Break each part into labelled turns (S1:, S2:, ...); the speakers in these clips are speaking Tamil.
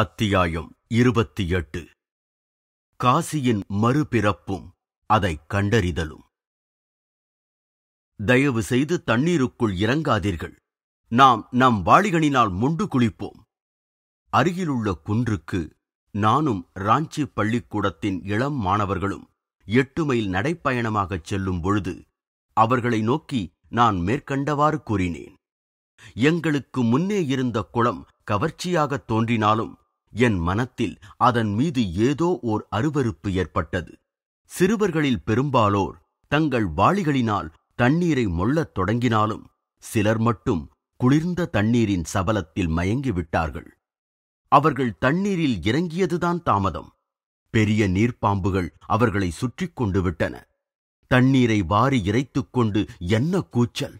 S1: அத்தியாயம் இருபத்தி எட்டு காசியின் மறுபிறப்பும் அதைக் கண்டறிதலும் தயவு செய்து தண்ணீருக்குள் இறங்காதீர்கள் நாம் நம் வாளிகளினால் முண்டு குளிப்போம் அருகிலுள்ள குன்றுக்கு நானும் ராஞ்சி பள்ளிக்கூடத்தின் இளம் மாணவர்களும் எட்டு மைல் நடைப்பயணமாகச் செல்லும் பொழுது அவர்களை நோக்கி நான் மேற்கண்டவாறு கூறினேன் எங்களுக்கு முன்னே இருந்த குளம் கவர்ச்சியாகத் தோன்றினாலும் என் மனத்தில் அதன் மீது ஏதோ ஓர் அருவருப்பு ஏற்பட்டது சிறுவர்களில் பெரும்பாலோர் தங்கள் வாளிகளினால் தண்ணீரை மொள்ளத் தொடங்கினாலும் சிலர் மட்டும் குளிர்ந்த தண்ணீரின் சபலத்தில் மயங்கிவிட்டார்கள் அவர்கள் தண்ணீரில் இறங்கியதுதான் தாமதம் பெரிய நீர்ப்பாம்புகள் அவர்களை சுற்றி கொண்டு விட்டன தண்ணீரை வாரி இறைத்துக் கொண்டு என்ன கூச்சல்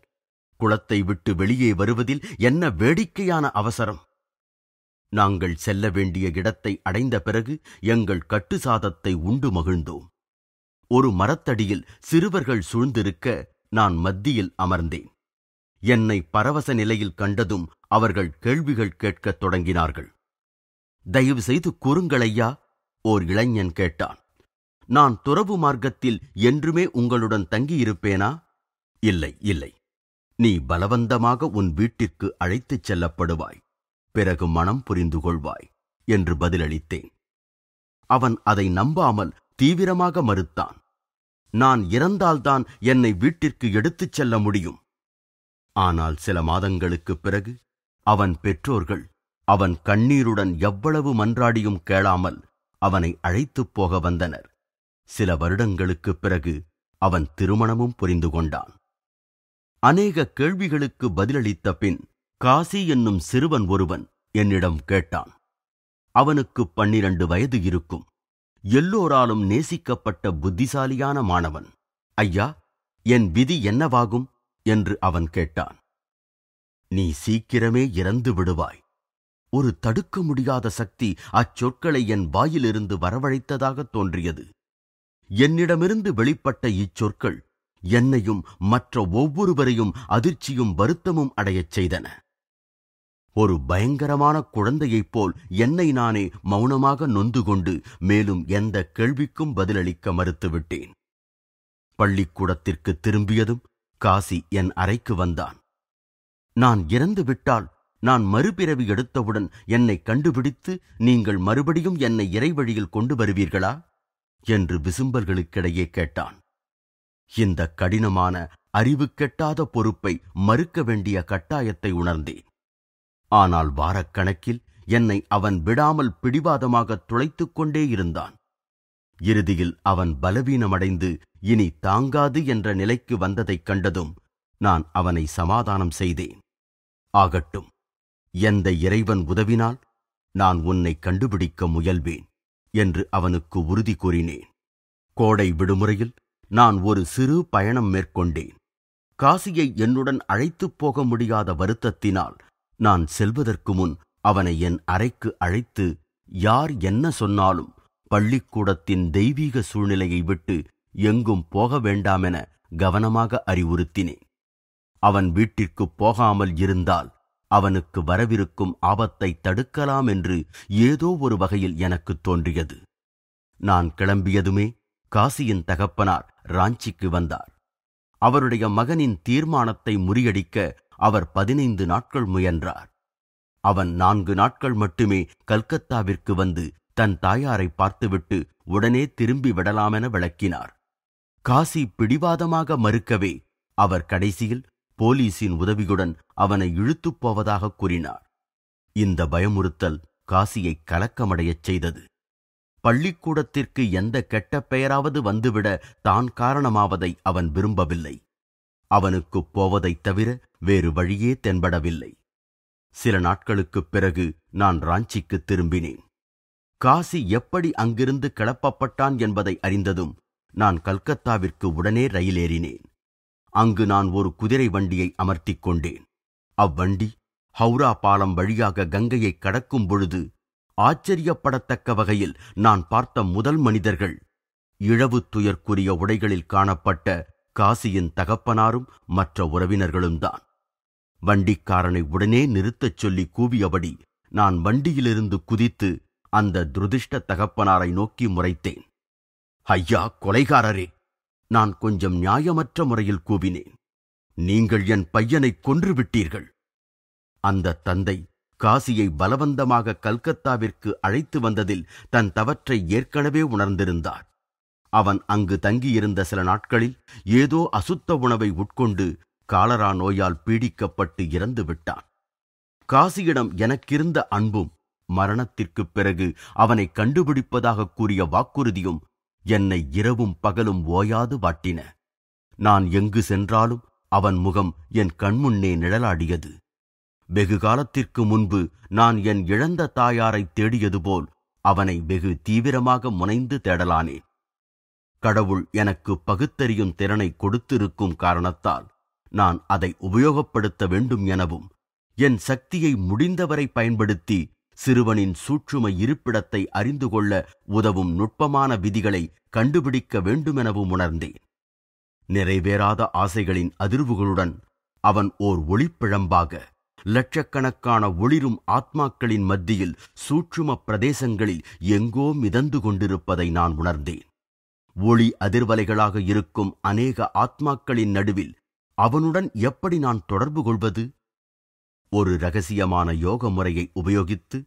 S1: குளத்தை விட்டு வெளியே வருவதில் என்ன வேடிக்கையான அவசரம் நாங்கள் செல்ல வேண்டிய இடத்தை அடைந்த பிறகு எங்கள் கட்டு சாதத்தை உண்டு மகிழ்ந்தோம் ஒரு மரத்தடியில் சிறுவர்கள் சூழ்ந்திருக்க நான் மத்தியில் அமர்ந்தேன் என்னை பரவச நிலையில் கண்டதும் அவர்கள் கேள்விகள் கேட்கத் தொடங்கினார்கள் தயவு செய்து கூறுங்களையா ஓர் இளைஞன் கேட்டான் நான் துறவு மார்க்கத்தில் என்றுமே உங்களுடன் தங்கியிருப்பேனா இல்லை இல்லை நீ பலவந்தமாக உன் வீட்டிற்கு அழைத்துச் செல்லப்படுவாய் பிறகு மனம் புரிந்து கொள்வாய் என்று பதிலளித்தேன் அவன் அதை நம்பாமல் தீவிரமாக மறுத்தான் நான் இறந்தால்தான் என்னை வீட்டிற்கு எடுத்துச் செல்ல முடியும் ஆனால் சில மாதங்களுக்குப் பிறகு அவன் பெற்றோர்கள் அவன் கண்ணீருடன் எவ்வளவு மன்றாடியும் கேளாமல் அவனை அழைத்துப் போக வந்தனர் சில வருடங்களுக்குப் பிறகு அவன் திருமணமும் புரிந்து கொண்டான் அநேக கேள்விகளுக்கு பதிலளித்த பின் காசி என்னும் சிறுவன் ஒருவன் என்னிடம் கேட்டான் அவனுக்கு பன்னிரண்டு வயது இருக்கும் எல்லோராலும் நேசிக்கப்பட்ட புத்திசாலியான மாணவன் ஐயா என் விதி என்னவாகும் என்று அவன் கேட்டான் நீ சீக்கிரமே இறந்து விடுவாய் ஒரு தடுக்க முடியாத சக்தி அச்சொற்களை என் வாயிலிருந்து வரவழைத்ததாக தோன்றியது என்னிடமிருந்து வெளிப்பட்ட இச்சொற்கள் என்னையும் மற்ற ஒவ்வொருவரையும் அதிர்ச்சியும் வருத்தமும் அடையச் செய்தன ஒரு பயங்கரமான குழந்தையைப் போல் என்னை நானே மௌனமாக நொந்து கொண்டு மேலும் எந்த கேள்விக்கும் பதிலளிக்க மறுத்துவிட்டேன் பள்ளிக்கூடத்திற்கு திரும்பியதும் காசி என் அறைக்கு வந்தான் நான் இறந்து விட்டால் நான் மறுபிறவி எடுத்தவுடன் என்னை கண்டுபிடித்து நீங்கள் மறுபடியும் என்னை இறைவழியில் கொண்டு வருவீர்களா என்று விசும்பல்களுக்கிடையே கேட்டான் இந்த கடினமான அறிவு கெட்டாத பொறுப்பை மறுக்க வேண்டிய கட்டாயத்தை உணர்ந்தேன் ஆனால் வாரக்கணக்கில் என்னை அவன் விடாமல் பிடிவாதமாக துளைத்துக் கொண்டே இருந்தான் இறுதியில் அவன் பலவீனமடைந்து இனி தாங்காது என்ற நிலைக்கு வந்ததைக் கண்டதும் நான் அவனை சமாதானம் செய்தேன் ஆகட்டும் எந்த இறைவன் உதவினால் நான் உன்னை கண்டுபிடிக்க முயல்வேன் என்று அவனுக்கு உறுதி கூறினேன் கோடை விடுமுறையில் நான் ஒரு சிறு பயணம் மேற்கொண்டேன் காசியை என்னுடன் அழைத்துப் போக முடியாத வருத்தத்தினால் நான் செல்வதற்கு முன் அவனை என் அறைக்கு அழைத்து யார் என்ன சொன்னாலும் பள்ளிக்கூடத்தின் தெய்வீக சூழ்நிலையை விட்டு எங்கும் போக வேண்டாமென கவனமாக அறிவுறுத்தினேன் அவன் வீட்டிற்குப் போகாமல் இருந்தால் அவனுக்கு வரவிருக்கும் ஆபத்தை தடுக்கலாம் என்று ஏதோ ஒரு வகையில் எனக்குத் தோன்றியது நான் கிளம்பியதுமே காசியின் தகப்பனார் ராஞ்சிக்கு வந்தார் அவருடைய மகனின் தீர்மானத்தை முறியடிக்க அவர் பதினைந்து நாட்கள் முயன்றார் அவன் நான்கு நாட்கள் மட்டுமே கல்கத்தாவிற்கு வந்து தன் தாயாரை பார்த்துவிட்டு உடனே திரும்பி விடலாமென விளக்கினார் காசி பிடிவாதமாக மறுக்கவே அவர் கடைசியில் போலீசின் உதவியுடன் அவனை இழுத்துப் போவதாக கூறினார் இந்த பயமுறுத்தல் காசியை கலக்கமடையச் செய்தது பள்ளிக்கூடத்திற்கு எந்த கெட்ட பெயராவது வந்துவிட தான் காரணமாவதை அவன் விரும்பவில்லை அவனுக்குப் போவதைத் தவிர வேறு வழியே தென்படவில்லை சில நாட்களுக்குப் பிறகு நான் ராஞ்சிக்கு திரும்பினேன் காசி எப்படி அங்கிருந்து கிளப்பப்பட்டான் என்பதை அறிந்ததும் நான் கல்கத்தாவிற்கு உடனே ரயிலேறினேன் அங்கு நான் ஒரு குதிரை வண்டியை அமர்த்திக் கொண்டேன் அவ்வண்டி ஹவுரா பாலம் வழியாக கங்கையை கடக்கும் பொழுது ஆச்சரியப்படத்தக்க வகையில் நான் பார்த்த முதல் மனிதர்கள் இழவு துயர்க்குரிய உடைகளில் காணப்பட்ட காசியின் தகப்பனாரும் மற்ற உறவினர்களும்தான் வண்டிக்காரனை உடனே நிறுத்தச் சொல்லி கூவியபடி நான் வண்டியிலிருந்து குதித்து அந்த துரதிருஷ்ட தகப்பனாரை நோக்கி முறைத்தேன் ஐயா கொலைகாரரே நான் கொஞ்சம் நியாயமற்ற முறையில் கூவினேன் நீங்கள் என் பையனை கொன்றுவிட்டீர்கள் அந்த தந்தை காசியை பலவந்தமாக கல்கத்தாவிற்கு அழைத்து வந்ததில் தன் தவற்றை ஏற்கனவே உணர்ந்திருந்தார் அவன் அங்கு தங்கியிருந்த சில நாட்களில் ஏதோ அசுத்த உணவை உட்கொண்டு காலரா நோயால் பீடிக்கப்பட்டு இறந்து விட்டான் காசியிடம் எனக்கிருந்த அன்பும் மரணத்திற்குப் பிறகு அவனை கண்டுபிடிப்பதாக கூறிய வாக்குறுதியும் என்னை இரவும் பகலும் ஓயாது வாட்டின நான் எங்கு சென்றாலும் அவன் முகம் என் கண்முன்னே நிழலாடியது வெகு காலத்திற்கு முன்பு நான் என் இழந்த தாயாரை தேடியது போல் அவனை வெகு தீவிரமாக முனைந்து தேடலானேன் கடவுள் எனக்கு பகுத்தறியும் திறனை கொடுத்திருக்கும் காரணத்தால் நான் அதை உபயோகப்படுத்த வேண்டும் எனவும் என் சக்தியை முடிந்தவரை பயன்படுத்தி சிறுவனின் சூற்றுமை இருப்பிடத்தை அறிந்து கொள்ள உதவும் நுட்பமான விதிகளை கண்டுபிடிக்க வேண்டுமெனவும் உணர்ந்தேன் நிறைவேறாத ஆசைகளின் அதிர்வுகளுடன் அவன் ஓர் ஒளிப்பிழம்பாக லட்சக்கணக்கான ஒளிரும் ஆத்மாக்களின் மத்தியில் சூற்றும பிரதேசங்களில் எங்கோ மிதந்து கொண்டிருப்பதை நான் உணர்ந்தேன் ஒளி அதிர்வலைகளாக இருக்கும் அநேக ஆத்மாக்களின் நடுவில் அவனுடன் எப்படி நான் தொடர்பு கொள்வது ஒரு ரகசியமான யோக முறையை உபயோகித்து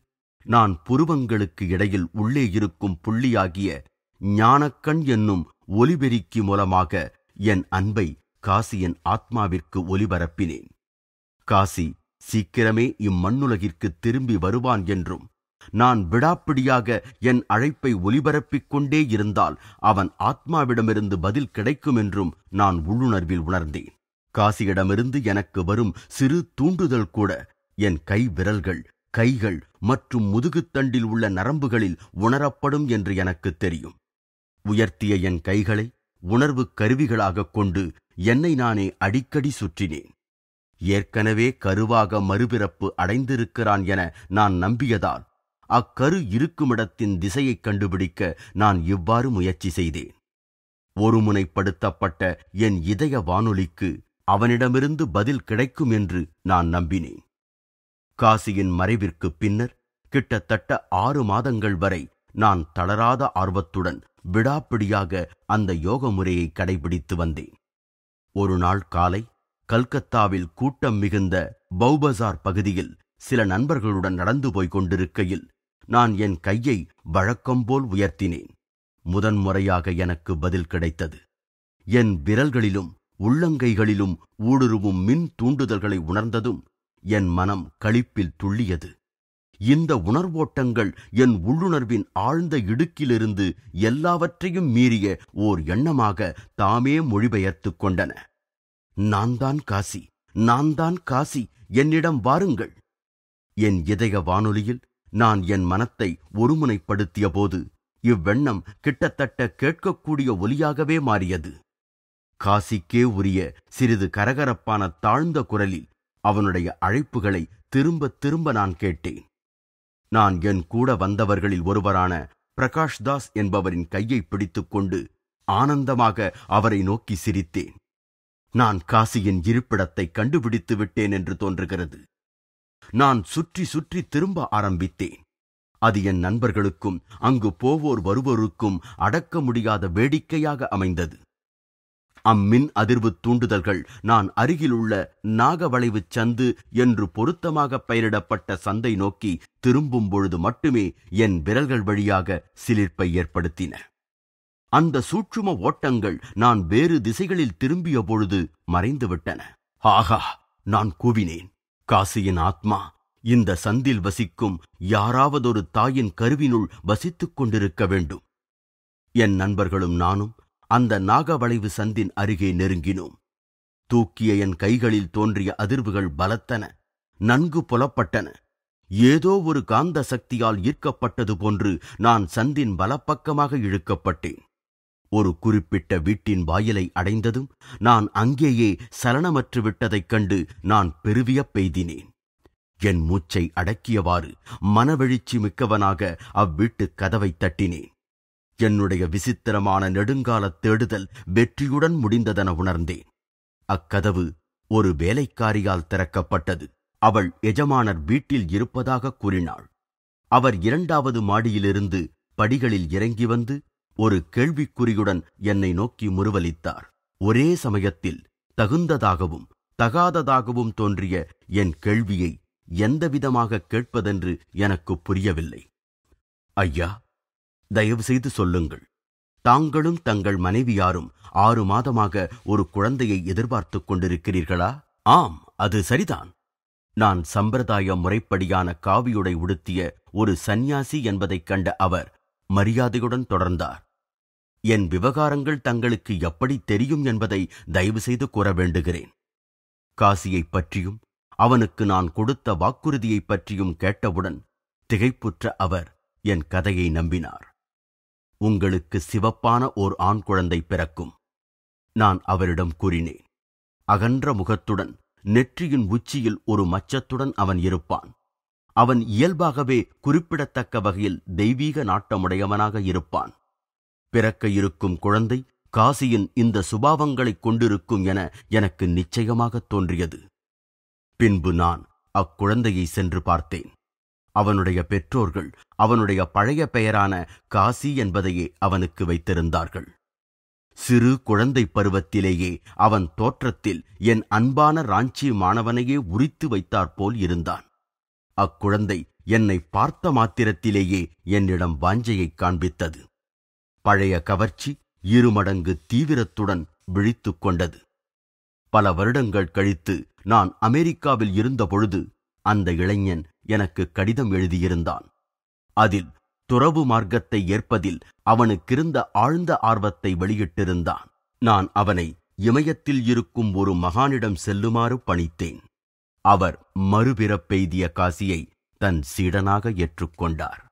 S1: நான் புருவங்களுக்கு இடையில் உள்ளே இருக்கும் புள்ளியாகிய ஞானக்கண் என்னும் ஒலிபெருக்கி மூலமாக என் அன்பை காசியின் ஆத்மாவிற்கு ஒலிபரப்பினேன் காசி சீக்கிரமே இம்மண்ணுலகிற்கு திரும்பி வருவான் என்றும் நான் விடாப்பிடியாக என் அழைப்பை ஒலிபரப்பிக் கொண்டே இருந்தால் அவன் ஆத்மாவிடமிருந்து பதில் கிடைக்கும் என்றும் நான் உள்ளுணர்வில் உணர்ந்தேன் காசியிடமிருந்து எனக்கு வரும் சிறு தூண்டுதல் கூட என் கை விரல்கள் கைகள் மற்றும் முதுகுத்தண்டில் உள்ள நரம்புகளில் உணரப்படும் என்று எனக்கு தெரியும் உயர்த்திய என் கைகளை உணர்வு கருவிகளாகக் கொண்டு என்னை நானே அடிக்கடி சுற்றினேன் ஏற்கனவே கருவாக மறுபிறப்பு அடைந்திருக்கிறான் என நான் நம்பியதால் அக்கரு இருக்குமிடத்தின் திசையைக் கண்டுபிடிக்க நான் இவ்வாறு முயற்சி செய்தேன் ஒருமுனைப்படுத்தப்பட்ட என் இதய வானொலிக்கு அவனிடமிருந்து பதில் கிடைக்கும் என்று நான் நம்பினேன் காசியின் மறைவிற்குப் பின்னர் கிட்டத்தட்ட ஆறு மாதங்கள் வரை நான் தளராத ஆர்வத்துடன் விடாப்பிடியாக அந்த யோக முறையை கடைபிடித்து வந்தேன் ஒரு நாள் காலை கல்கத்தாவில் கூட்டம் மிகுந்த பௌபசார் பகுதியில் சில நண்பர்களுடன் நடந்து போய்க் கொண்டிருக்கையில் நான் என் கையை வழக்கம்போல் உயர்த்தினேன் முதன்முறையாக எனக்கு பதில் கிடைத்தது என் விரல்களிலும் உள்ளங்கைகளிலும் ஊடுருவும் மின் தூண்டுதல்களை உணர்ந்ததும் என் மனம் களிப்பில் துள்ளியது இந்த உணர்வோட்டங்கள் என் உள்ளுணர்வின் ஆழ்ந்த இடுக்கிலிருந்து எல்லாவற்றையும் மீறிய ஓர் எண்ணமாக தாமே மொழிபெயர்த்துக் கொண்டன நான்தான் காசி நான்தான் காசி என்னிடம் வாருங்கள் என் இதய வானொலியில் நான் என் மனத்தை ஒருமுனைப்படுத்திய போது இவ்வெண்ணம் கிட்டத்தட்ட கேட்கக்கூடிய ஒலியாகவே மாறியது காசிக்கே உரிய சிறிது கரகரப்பான தாழ்ந்த குரலில் அவனுடைய அழைப்புகளை திரும்ப திரும்ப நான் கேட்டேன் நான் என் கூட வந்தவர்களில் ஒருவரான பிரகாஷ் தாஸ் என்பவரின் கையை பிடித்துக்கொண்டு ஆனந்தமாக அவரை நோக்கி சிரித்தேன் நான் காசியின் இருப்பிடத்தை கண்டுபிடித்து விட்டேன் என்று தோன்றுகிறது நான் சுற்றி சுற்றி திரும்ப ஆரம்பித்தேன் அது என் நண்பர்களுக்கும் அங்கு போவோர் வருவோருக்கும் அடக்க முடியாத வேடிக்கையாக அமைந்தது அம்மின் அதிர்வு தூண்டுதல்கள் நான் அருகிலுள்ள நாகவளைவு சந்து என்று பொருத்தமாக பெயரிடப்பட்ட சந்தை நோக்கி திரும்பும் பொழுது மட்டுமே என் விரல்கள் வழியாக சிலிர்ப்பை ஏற்படுத்தின அந்த சூட்சும ஓட்டங்கள் நான் வேறு திசைகளில் திரும்பிய பொழுது மறைந்துவிட்டன ஆகா நான் கூவினேன் காசியின் ஆத்மா இந்த சந்தில் வசிக்கும் யாராவதொரு தாயின் கருவினுள் வசித்துக் கொண்டிருக்க வேண்டும் என் நண்பர்களும் நானும் அந்த நாகவளைவு சந்தின் அருகே நெருங்கினோம் தூக்கிய என் கைகளில் தோன்றிய அதிர்வுகள் பலத்தன நன்கு புலப்பட்டன ஏதோ ஒரு காந்த சக்தியால் ஈர்க்கப்பட்டது போன்று நான் சந்தின் பலப்பக்கமாக இழுக்கப்பட்டேன் ஒரு குறிப்பிட்ட வீட்டின் வாயிலை அடைந்ததும் நான் அங்கேயே சலனமற்று விட்டதைக் கண்டு நான் பெருவிய பெய்தினேன் என் மூச்சை அடக்கியவாறு மனவெழுச்சி மிக்கவனாக அவ்வீட்டுக் கதவை தட்டினேன் என்னுடைய விசித்திரமான நெடுங்காலத் தேடுதல் வெற்றியுடன் முடிந்ததென உணர்ந்தேன் அக்கதவு ஒரு வேலைக்காரியால் திறக்கப்பட்டது அவள் எஜமானர் வீட்டில் இருப்பதாக கூறினாள் அவர் இரண்டாவது மாடியிலிருந்து படிகளில் இறங்கி வந்து ஒரு கேள்விக்குறியுடன் என்னை நோக்கி முருவலித்தார் ஒரே சமயத்தில் தகுந்ததாகவும் தகாததாகவும் தோன்றிய என் கேள்வியை எந்தவிதமாக கேட்பதென்று எனக்கு புரியவில்லை ஐயா தயவு செய்து சொல்லுங்கள் தாங்களும் தங்கள் மனைவியாரும் ஆறு மாதமாக ஒரு குழந்தையை எதிர்பார்த்துக் கொண்டிருக்கிறீர்களா ஆம் அது சரிதான் நான் சம்பிரதாய முறைப்படியான காவியுடை உடுத்திய ஒரு சந்நியாசி என்பதைக் கண்ட அவர் மரியாதையுடன் தொடர்ந்தார் என் விவகாரங்கள் தங்களுக்கு எப்படி தெரியும் என்பதை தயவு செய்து கூற வேண்டுகிறேன் காசியைப் பற்றியும் அவனுக்கு நான் கொடுத்த வாக்குறுதியைப் பற்றியும் கேட்டவுடன் திகைப்புற்ற அவர் என் கதையை நம்பினார் உங்களுக்கு சிவப்பான ஓர் ஆண் குழந்தை பிறக்கும் நான் அவரிடம் கூறினேன் அகன்ற முகத்துடன் நெற்றியின் உச்சியில் ஒரு மச்சத்துடன் அவன் இருப்பான் அவன் இயல்பாகவே குறிப்பிடத்தக்க வகையில் தெய்வீக நாட்டமுடையவனாக இருப்பான் பிறக்க இருக்கும் குழந்தை காசியின் இந்த சுபாவங்களைக் கொண்டிருக்கும் என எனக்கு நிச்சயமாகத் தோன்றியது பின்பு நான் அக்குழந்தையை சென்று பார்த்தேன் அவனுடைய பெற்றோர்கள் அவனுடைய பழைய பெயரான காசி என்பதையே அவனுக்கு வைத்திருந்தார்கள் சிறு குழந்தை பருவத்திலேயே அவன் தோற்றத்தில் என் அன்பான ராஞ்சி மாணவனையே உரித்து வைத்தாற்போல் இருந்தான் அக்குழந்தை என்னை பார்த்த மாத்திரத்திலேயே என்னிடம் வாஞ்சையைக் காண்பித்தது பழைய கவர்ச்சி இருமடங்கு தீவிரத்துடன் விழித்துக் கொண்டது பல வருடங்கள் கழித்து நான் அமெரிக்காவில் இருந்தபொழுது அந்த இளைஞன் எனக்கு கடிதம் எழுதியிருந்தான் அதில் துறவு மார்க்கத்தை ஏற்பதில் அவனுக்கிருந்த ஆழ்ந்த ஆர்வத்தை வெளியிட்டிருந்தான் நான் அவனை இமயத்தில் இருக்கும் ஒரு மகானிடம் செல்லுமாறு பணித்தேன் அவர் மறுபிறப்பெய்திய காசியை தன் சீடனாக ஏற்றுக்கொண்டார்